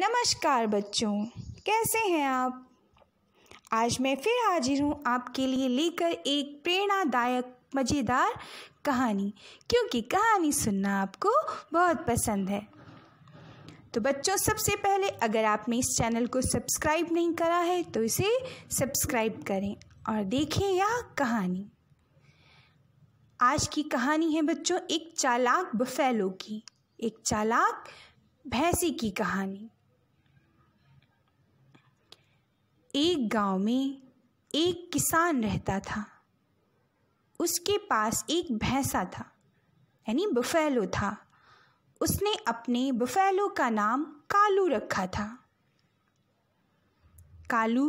नमस्कार बच्चों कैसे हैं आप आज मैं फिर हाजिर हूँ आपके लिए लेकर एक प्रेरणादायक मज़ेदार कहानी क्योंकि कहानी सुनना आपको बहुत पसंद है तो बच्चों सबसे पहले अगर आपने इस चैनल को सब्सक्राइब नहीं करा है तो इसे सब्सक्राइब करें और देखें यह कहानी आज की कहानी है बच्चों एक चालाक बफेलो की एक चालाक भैंसी की कहानी एक गांव में एक किसान रहता था उसके पास एक भैंसा था यानी बफेलो था उसने अपने बफेलो का नाम कालू रखा था कालू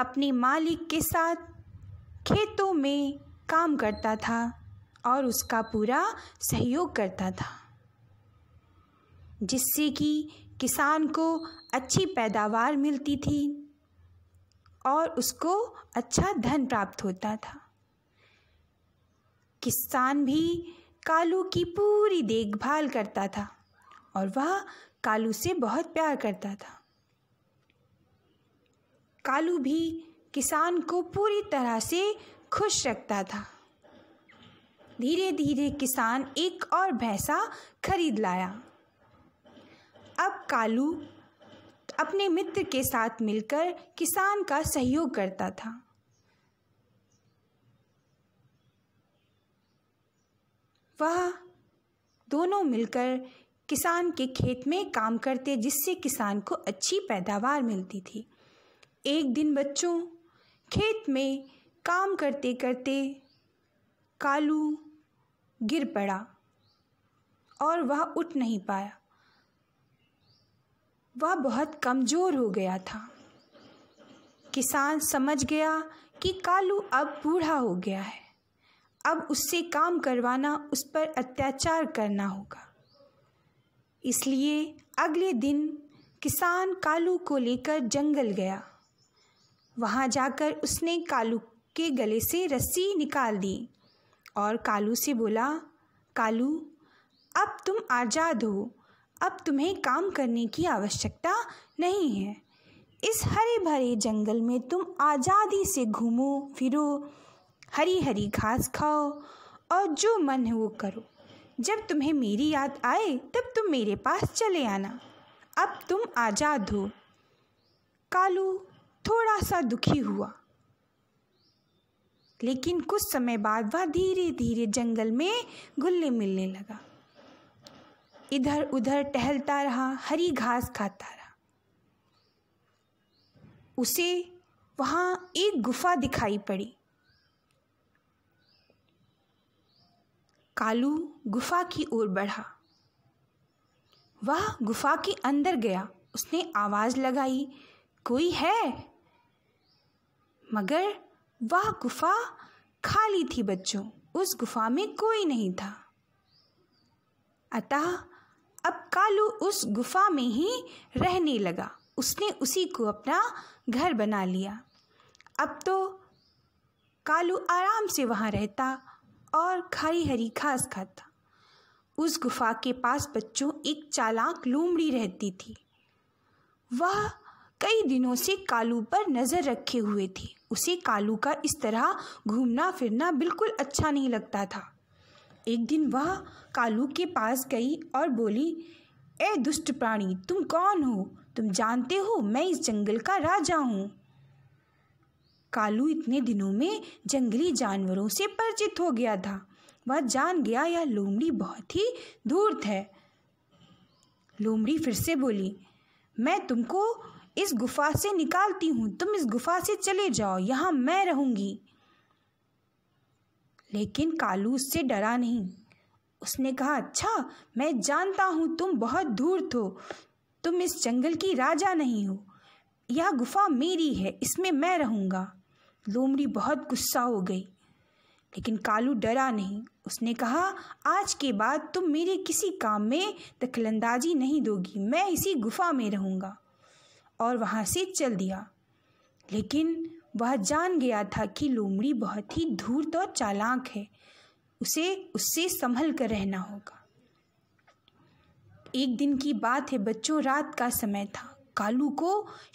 अपने मालिक के साथ खेतों में काम करता था और उसका पूरा सहयोग करता था जिससे कि किसान को अच्छी पैदावार मिलती थी और उसको अच्छा धन प्राप्त होता था किसान भी कालू की पूरी देखभाल करता था और वह कालू से बहुत प्यार करता था कालू भी किसान को पूरी तरह से खुश रखता था धीरे धीरे किसान एक और भैंसा खरीद लाया अब कालू अपने मित्र के साथ मिलकर किसान का सहयोग करता था वह दोनों मिलकर किसान के खेत में काम करते जिससे किसान को अच्छी पैदावार मिलती थी एक दिन बच्चों खेत में काम करते करते कालू गिर पड़ा और वह उठ नहीं पाया वह बहुत कमज़ोर हो गया था किसान समझ गया कि कालू अब बूढ़ा हो गया है अब उससे काम करवाना उस पर अत्याचार करना होगा इसलिए अगले दिन किसान कालू को लेकर जंगल गया वहाँ जाकर उसने कालू के गले से रस्सी निकाल दी और कालू से बोला कालू अब तुम आज़ाद हो अब तुम्हें काम करने की आवश्यकता नहीं है इस हरे भरे जंगल में तुम आज़ादी से घूमो फिरो हरी हरी घास खाओ और जो मन है वो करो जब तुम्हें मेरी याद आए तब तुम मेरे पास चले आना अब तुम आज़ाद हो कालू थोड़ा सा दुखी हुआ लेकिन कुछ समय बाद वह धीरे धीरे जंगल में घुलने मिलने लगा इधर उधर टहलता रहा हरी घास खाता रहा उसे वहां एक गुफा दिखाई पड़ी कालू गुफा की ओर बढ़ा वह गुफा के अंदर गया उसने आवाज़ लगाई कोई है मगर वह गुफा खाली थी बच्चों उस गुफा में कोई नहीं था अतः अब कालू उस गुफा में ही रहने लगा उसने उसी को अपना घर बना लिया अब तो कालू आराम से वहाँ रहता और खारी हरी घास खाता उस गुफा के पास बच्चों एक चालाक लोमड़ी रहती थी वह कई दिनों से कालू पर नज़र रखे हुए थी उसे कालू का इस तरह घूमना फिरना बिल्कुल अच्छा नहीं लगता था एक दिन वह कालू के पास गई और बोली ए दुष्ट प्राणी तुम कौन हो तुम जानते हो मैं इस जंगल का राजा हूँ कालू इतने दिनों में जंगली जानवरों से परिचित हो गया था वह जान गया यह लोमड़ी बहुत ही धूर्त है लोमड़ी फिर से बोली मैं तुमको इस गुफा से निकालती हूँ तुम इस गुफा से चले जाओ यहाँ मैं रहूँगी लेकिन कालू उससे डरा नहीं उसने कहा अच्छा मैं जानता हूँ तुम बहुत दूर हो तुम इस जंगल की राजा नहीं हो यह गुफा मेरी है इसमें मैं रहूँगा लोमड़ी बहुत गुस्सा हो गई लेकिन कालू डरा नहीं उसने कहा आज के बाद तुम मेरे किसी काम में दखलंदाजी नहीं दोगी मैं इसी गुफा में रहूँगा और वहाँ से चल दिया लेकिन वह जान गया था कि लोमड़ी बहुत ही धूर्त और चालाक है उसे उससे संभल कर रहना होगा एक दिन की बात है बच्चों रात का समय था कालू को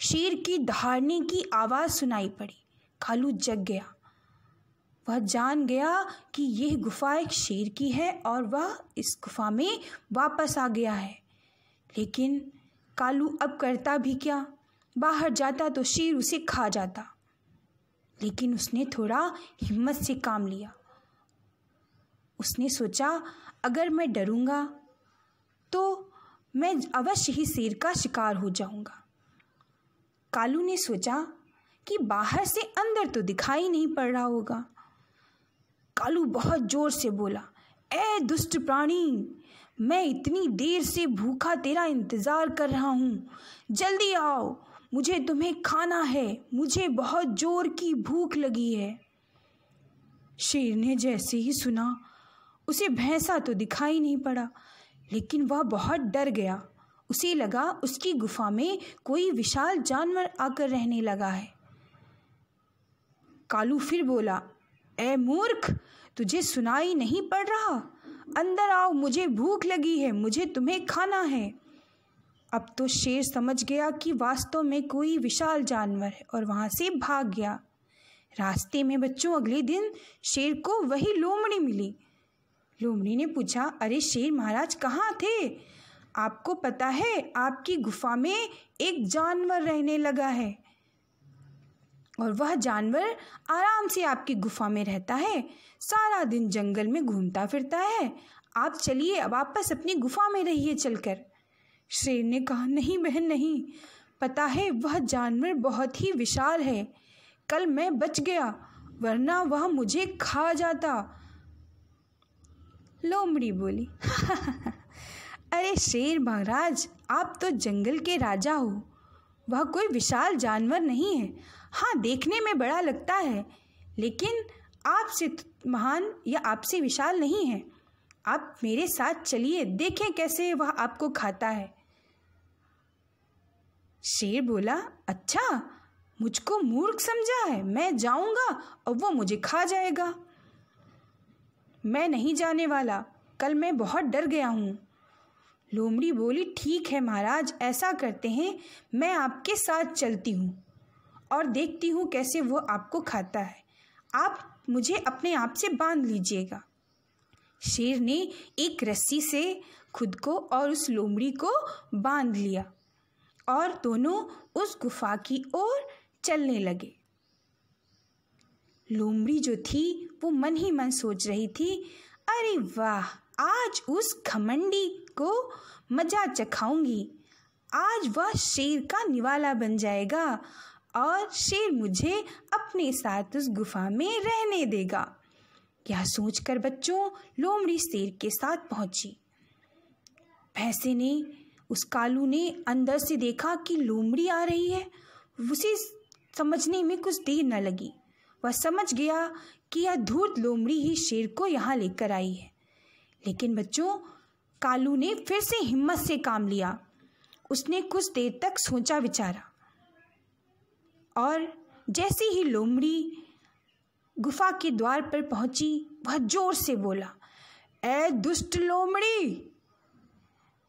शेर की दहाड़ने की आवाज़ सुनाई पड़ी कालू जग गया वह जान गया कि यह गुफा एक शेर की है और वह इस गुफा में वापस आ गया है लेकिन कालू अब करता भी क्या बाहर जाता तो शेर उसे खा जाता लेकिन उसने थोड़ा हिम्मत से काम लिया उसने सोचा अगर मैं डरूंगा तो मैं अवश्य ही शेर का शिकार हो जाऊंगा कालू ने सोचा कि बाहर से अंदर तो दिखाई नहीं पड़ रहा होगा कालू बहुत जोर से बोला ए दुष्ट प्राणी मैं इतनी देर से भूखा तेरा इंतज़ार कर रहा हूँ जल्दी आओ मुझे तुम्हें खाना है मुझे बहुत जोर की भूख लगी है शेर ने जैसे ही सुना उसे भैंसा तो दिखाई नहीं पड़ा लेकिन वह बहुत डर गया उसे लगा उसकी गुफा में कोई विशाल जानवर आकर रहने लगा है कालू फिर बोला ए मूर्ख तुझे सुनाई नहीं पड़ रहा अंदर आओ मुझे भूख लगी है मुझे तुम्हें खाना है अब तो शेर समझ गया कि वास्तव में कोई विशाल जानवर है और वहाँ से भाग गया रास्ते में बच्चों अगले दिन शेर को वही लोमड़ी मिली लोमड़ी ने पूछा अरे शेर महाराज कहाँ थे आपको पता है आपकी गुफा में एक जानवर रहने लगा है और वह जानवर आराम से आपकी गुफा में रहता है सारा दिन जंगल में घूमता फिरता है आप चलिए वापस अपनी गुफा में रहिए चलकर शेर ने कहा नहीं बहन नहीं पता है वह जानवर बहुत ही विशाल है कल मैं बच गया वरना वह मुझे खा जाता लोमड़ी बोली अरे शेर महाराज आप तो जंगल के राजा हो वह कोई विशाल जानवर नहीं है हाँ देखने में बड़ा लगता है लेकिन आपसे महान या आपसे विशाल नहीं है आप मेरे साथ चलिए देखें कैसे वह आपको खाता है शेर बोला अच्छा मुझको मूर्ख समझा है मैं जाऊंगा और वो मुझे खा जाएगा मैं नहीं जाने वाला कल मैं बहुत डर गया हूँ लोमड़ी बोली ठीक है महाराज ऐसा करते हैं मैं आपके साथ चलती हूँ और देखती हूँ कैसे वो आपको खाता है आप मुझे अपने आप से बांध लीजिएगा शेर ने एक रस्सी से खुद को और उस लोमड़ी को बांध लिया और दोनों उस गुफा की ओर चलने लगे लोमड़ी जो थी वो मन ही मन सोच रही थी अरे वाह आज उस खमंडी को मजा चखाऊंगी आज वह शेर का निवाला बन जाएगा और शेर मुझे अपने साथ उस गुफा में रहने देगा यह सोचकर बच्चों लोमड़ी शेर के साथ पहुंची भैंसे ने उस कालू ने अंदर से देखा कि लोमड़ी आ रही है उसे समझने में कुछ देर न लगी वह समझ गया कि यह धूर्त लोमड़ी ही शेर को यहाँ लेकर आई है लेकिन बच्चों कालू ने फिर से हिम्मत से काम लिया उसने कुछ देर तक सोचा विचारा और जैसे ही लोमड़ी गुफा के द्वार पर पहुंची वह जोर से बोला ए दुष्ट लोमड़ी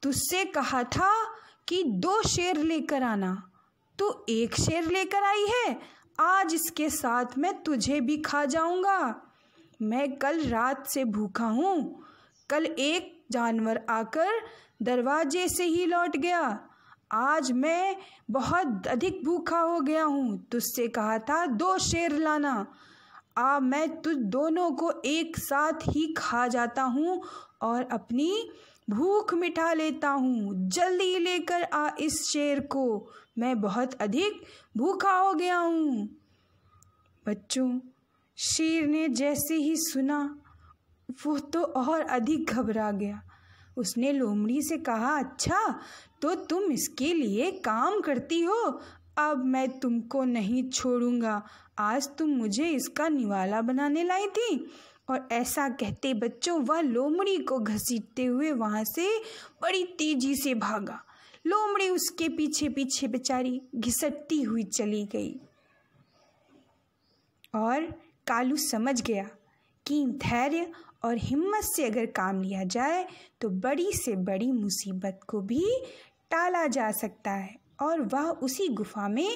तुझसे कहा था कि दो शेर लेकर आना तू एक शेर लेकर आई है आज इसके साथ मैं तुझे भी खा जाऊंगा मैं कल रात से भूखा हूँ कल एक जानवर आकर दरवाजे से ही लौट गया आज मैं बहुत अधिक भूखा हो गया हूँ तुझसे कहा था दो शेर लाना आ मैं तुझ दोनों को एक साथ ही खा जाता हूँ और अपनी भूख मिटा लेता हूँ जल्दी लेकर आ इस शेर को मैं बहुत अधिक भूखा हो गया हूँ बच्चों शेर ने जैसे ही सुना वो तो और अधिक घबरा गया उसने लोमड़ी से कहा अच्छा तो तुम इसके लिए काम करती हो अब मैं तुमको नहीं छोड़ूंगा आज तुम मुझे इसका निवाला बनाने लाई थी और ऐसा कहते बच्चों वह लोमड़ी को घसीटते हुए वहाँ से बड़ी तेजी से भागा लोमड़ी उसके पीछे पीछे बेचारी घिसटती हुई चली गई और कालू समझ गया कि धैर्य और हिम्मत से अगर काम लिया जाए तो बड़ी से बड़ी मुसीबत को भी टाला जा सकता है और वह उसी गुफा में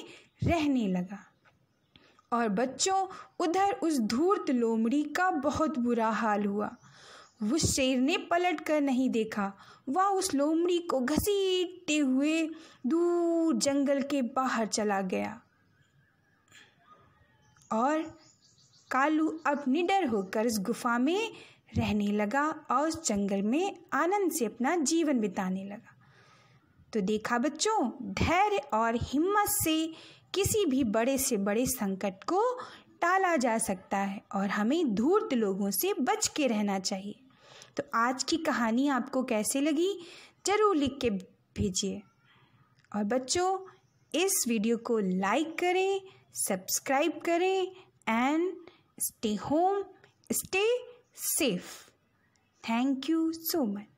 रहने लगा और बच्चों उधर उस धूर्त लोमड़ी का बहुत बुरा हाल हुआ उस शेर ने पलट कर नहीं देखा वह उस लोमड़ी को घसीटते हुए दूर जंगल के बाहर चला गया और कालू अब निडर होकर उस गुफा में रहने लगा और उस जंगल में आनंद से अपना जीवन बिताने लगा तो देखा बच्चों धैर्य और हिम्मत से किसी भी बड़े से बड़े संकट को टाला जा सकता है और हमें धूर्त लोगों से बच के रहना चाहिए तो आज की कहानी आपको कैसे लगी ज़रूर लिख के भेजिए और बच्चों इस वीडियो को लाइक करें सब्सक्राइब करें and stay home stay safe thank you so much